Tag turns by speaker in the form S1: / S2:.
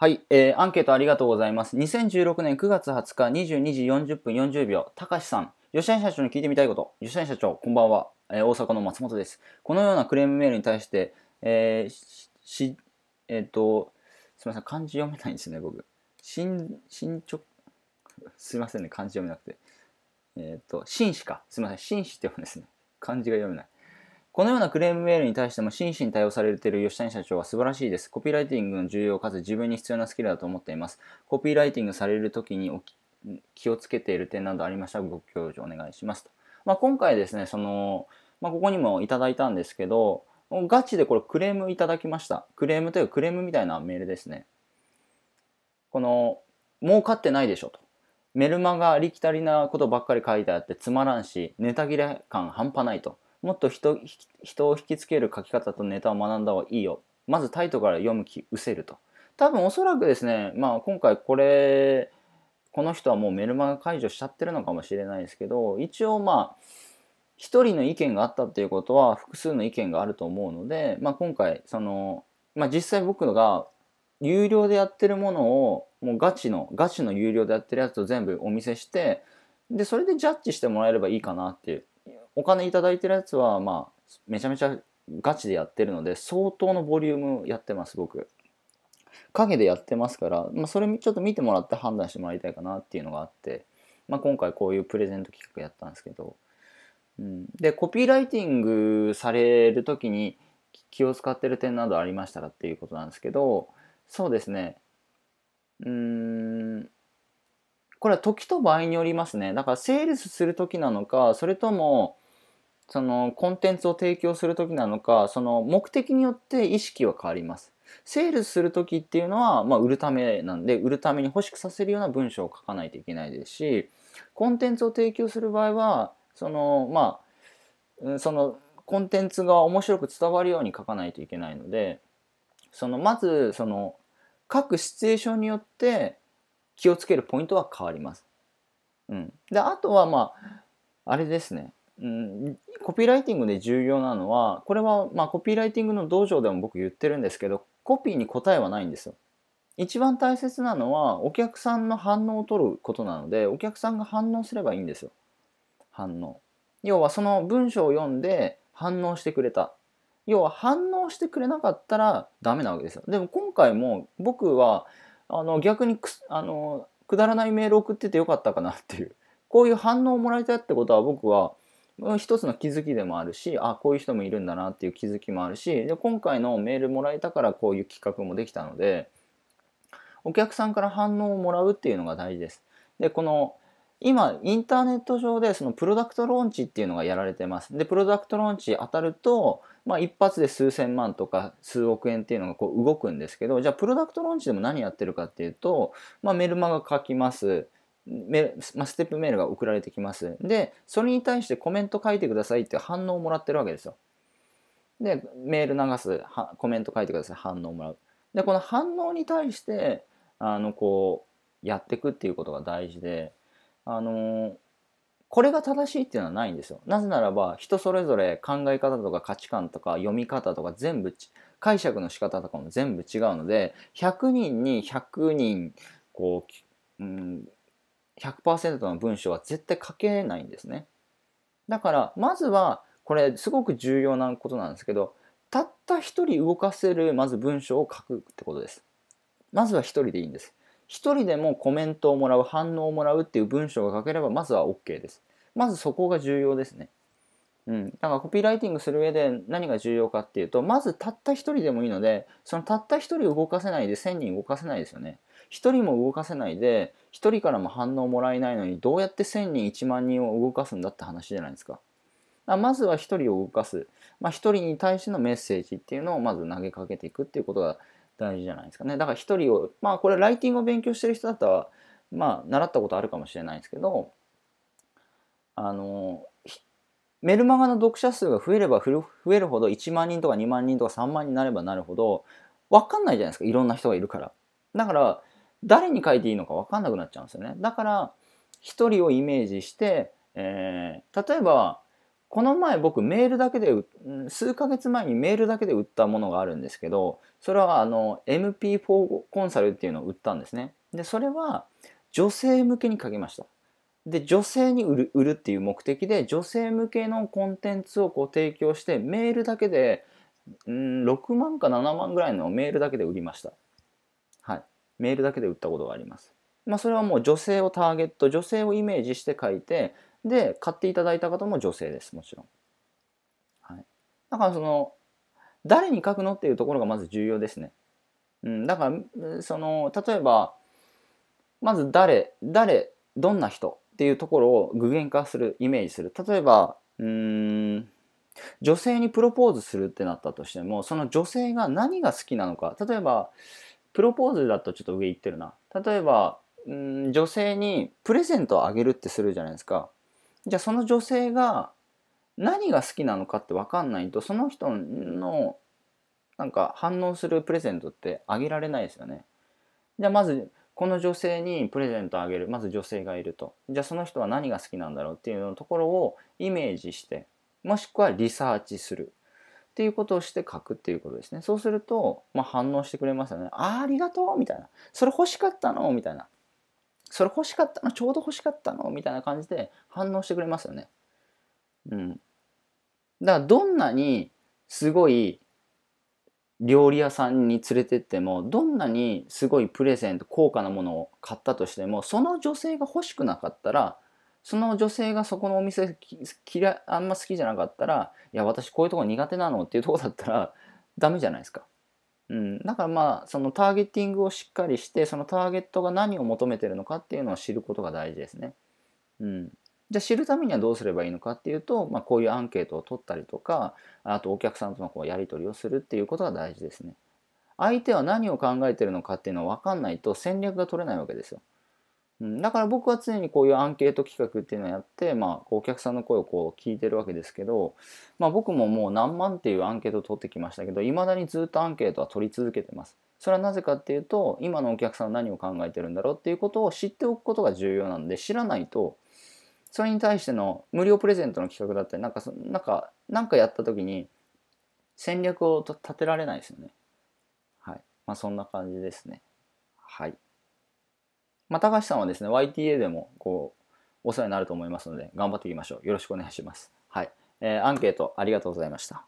S1: はい、えー、アンケートありがとうございます。2016年9月20日22時40分40秒、たかしさん、吉谷社長に聞いてみたいこと。吉谷社長、こんばんは。えー、大阪の松本です。このようなクレームメールに対して、えー、し、えっ、ー、と、すみません、漢字読めないんですね、僕。ししん、んちょ、すみませんね、漢字読めなくて。えっ、ー、と、紳士か。すみません、紳士って読むんですね。漢字が読めない。このようなクレームメールに対しても真摯に対応されている吉谷社長は素晴らしいです。コピーライティングの重要かつ自分に必要なスキルだと思っています。コピーライティングされるときに気をつけている点などありましたらご教授お願いしますと。まあ、今回ですね、その、まあ、ここにもいただいたんですけど、ガチでこれクレームいただきました。クレームというかクレームみたいなメールですね。この、儲かってないでしょと。メルマがありきたりなことばっかり書いてあってつまらんし、ネタ切れ感半端ないと。もっと人人を引きつける書き方とネタを学んだ方がいいよ。まずタイトルから読む気失せると。多分おそらくですね、まあ今回これ、この人はもうメルマガ解除しちゃってるのかもしれないですけど、一応まあ、一人の意見があったっていうことは複数の意見があると思うので、まあ今回、その、まあ実際僕が有料でやってるものを、もうガチの、ガチの有料でやってるやつを全部お見せして、で、それでジャッジしてもらえればいいかなっていう。お金いただいてるやつは、まあ、めちゃめちゃガチでやってるので、相当のボリュームやってます、僕。影でやってますから、まあ、それちょっと見てもらって判断してもらいたいかなっていうのがあって、まあ、今回こういうプレゼント企画やったんですけど、うん、でコピーライティングされる時に気を使ってる点などありましたらっていうことなんですけどそうですねうんこれは時と場合によりますねだからセールスする時なのかそれともそのコンテンツを提供する時なのかその目的によって意識は変わります。セールスする時っていうのは、まあ、売るためなんで売るために欲しくさせるような文章を書かないといけないですしコンテンツを提供する場合はそのまあそのコンテンツが面白く伝わるように書かないといけないのでそのまずその各シチュエーションによって気をつけるポイントは変わります。うん、であとはまああれですね、うん、コピーライティングで重要なのはこれはまコピーライティングの道場でも僕言ってるんですけどコピーに答えはないんですよ。一番大切なのはお客さんの反応を取ることなのでお客さんが反応すればいいんですよ。反応。要はその文章を読んで反応してくれた。要は反応してくれなかったらダメなわけですよ。でも今回も僕はあの逆にくあのくだらないメール送っててよかったかなっていうこういう反応をもらいたいってことは僕は一つの気づきでもあるしあこういう人もいるんだなっていう気づきもあるしで今回のメールもらえたからこういう企画もできたのでお客さんから反応をもらうっていうのが大事です。でこの今インターネット上でそのプロダクトローンチっていうのがやられてます。でプロダクトローンチ当たると、まあ、一発で数千万とか数億円っていうのがこう動くんですけどじゃあプロダクトローンチでも何やってるかっていうと、まあ、メルマガ書きます。メまあ、ステップメールが送られてきます。で、それに対してコメント書いてくださいって反応をもらってるわけですよ。で、メール流す、コメント書いてください、反応をもらう。で、この反応に対して、あの、こう、やっていくっていうことが大事で、あのこれが正しいっていうのはないんですよ。なぜならば、人それぞれ考え方とか価値観とか読み方とか全部、解釈の仕方とかも全部違うので、100人に100人、こう、うん、100%の文章は絶対書けないんですね。だからまずはこれすごく重要なことなんですけどたった一人動かせるまず文章を書くってことです。まずは一人でいいんです。一人でもコメントをもらう反応をもらうっていう文章が書ければまずは OK です。まずそこが重要ですね。うん、だからコピーライティングする上で何が重要かっていうとまずたった一人でもいいのでそのたった一人動かせないで1000人動かせないですよね。1人も動かせないで1人からも反応もらえないのにどうやって1,000人1万人を動かすんだって話じゃないですか。かまずは1人を動かす、まあ、1人に対してのメッセージっていうのをまず投げかけていくっていうことが大事じゃないですかね。だから1人をまあこれライティングを勉強してる人だったらまあ習ったことあるかもしれないですけどあのメルマガの読者数が増えれば増えるほど1万人とか2万人とか3万人になればなるほど分かんないじゃないですかいろんな人がいるから。だから誰に書いていいのか分かんなくなっちゃうんですよね。だから一人をイメージして、えー、例えばこの前僕メールだけで数ヶ月前にメールだけで売ったものがあるんですけどそれはあの MP4 コンサルっていうのを売ったんですねでそれは女性向けに書きましたで女性に売る売るっていう目的で女性向けのコンテンツをこう提供してメールだけでん6万か7万ぐらいのメールだけで売りましたメールだけで売ったことがあります。まあ、それはもう女性をターゲット女性をイメージして書いてで買っていただいた方も女性ですもちろん、はい、だからその誰に書くのっていうところがまず重要ですね、うん、だからその例えばまず誰誰どんな人っていうところを具現化するイメージする例えばうん女性にプロポーズするってなったとしてもその女性が何が好きなのか例えばプロポーズだとちょっと上行ってるな。例えば、うん、女性にプレゼントをあげるってするじゃないですか。じゃあその女性が何が好きなのかって分かんないと、その人のなんか反応するプレゼントってあげられないですよね。じゃあまず、この女性にプレゼントをあげる。まず女性がいると。じゃあその人は何が好きなんだろうっていうのところをイメージして、もしくはリサーチする。っていうことをして書くっていうことですね。そうすると、まあ、反応してくれますよね。ああ、ありがとうみたいな。それ欲しかったのみたいな。それ欲しかったのちょうど欲しかったのみたいな感じで反応してくれますよね。うん。だからどんなにすごい料理屋さんに連れてってもどんなにすごいプレゼント高価なものを買ったとしてもその女性が欲しくなかったらその女性がそこのお店きらあんま好きじゃなかったらいや私こういうとこ苦手なのっていうとこだったら ダメじゃないですか。うん、だからまあそのターゲティングをしっかりしてそのターゲットが何を求めてるのかっていうのを知ることが大事ですね。うん、じゃあ知るためにはどうすればいいのかっていうと、まあ、こういうアンケートを取ったりとかあとお客さんとのこうやり取りをするっていうことが大事ですね。相手は何を考えてるのかっていうのを分かんないと戦略が取れないわけですよ。うん、だから僕は常にこういうアンケート企画っていうのをやって、まあ、お客さんの声をこう聞いてるわけですけど、まあ、僕ももう何万っていうアンケートを取ってきましたけど未だにずっとアンケートは取り続けてます。それはなぜかっていうと今のお客さんは何を考えてるんだろうっていうことを知っておくことが重要なんで知らないとそれに対しての無料プレゼントの企画だったりなんかなんかなんかやった時に戦略を立てられないですよね。はい。まあそんな感じですね。はい。まあ、高橋さんはですね、YTA でもこうお世話になると思いますので、頑張っていきましょう。よろしくお願いします。はい。えー、アンケートありがとうございました。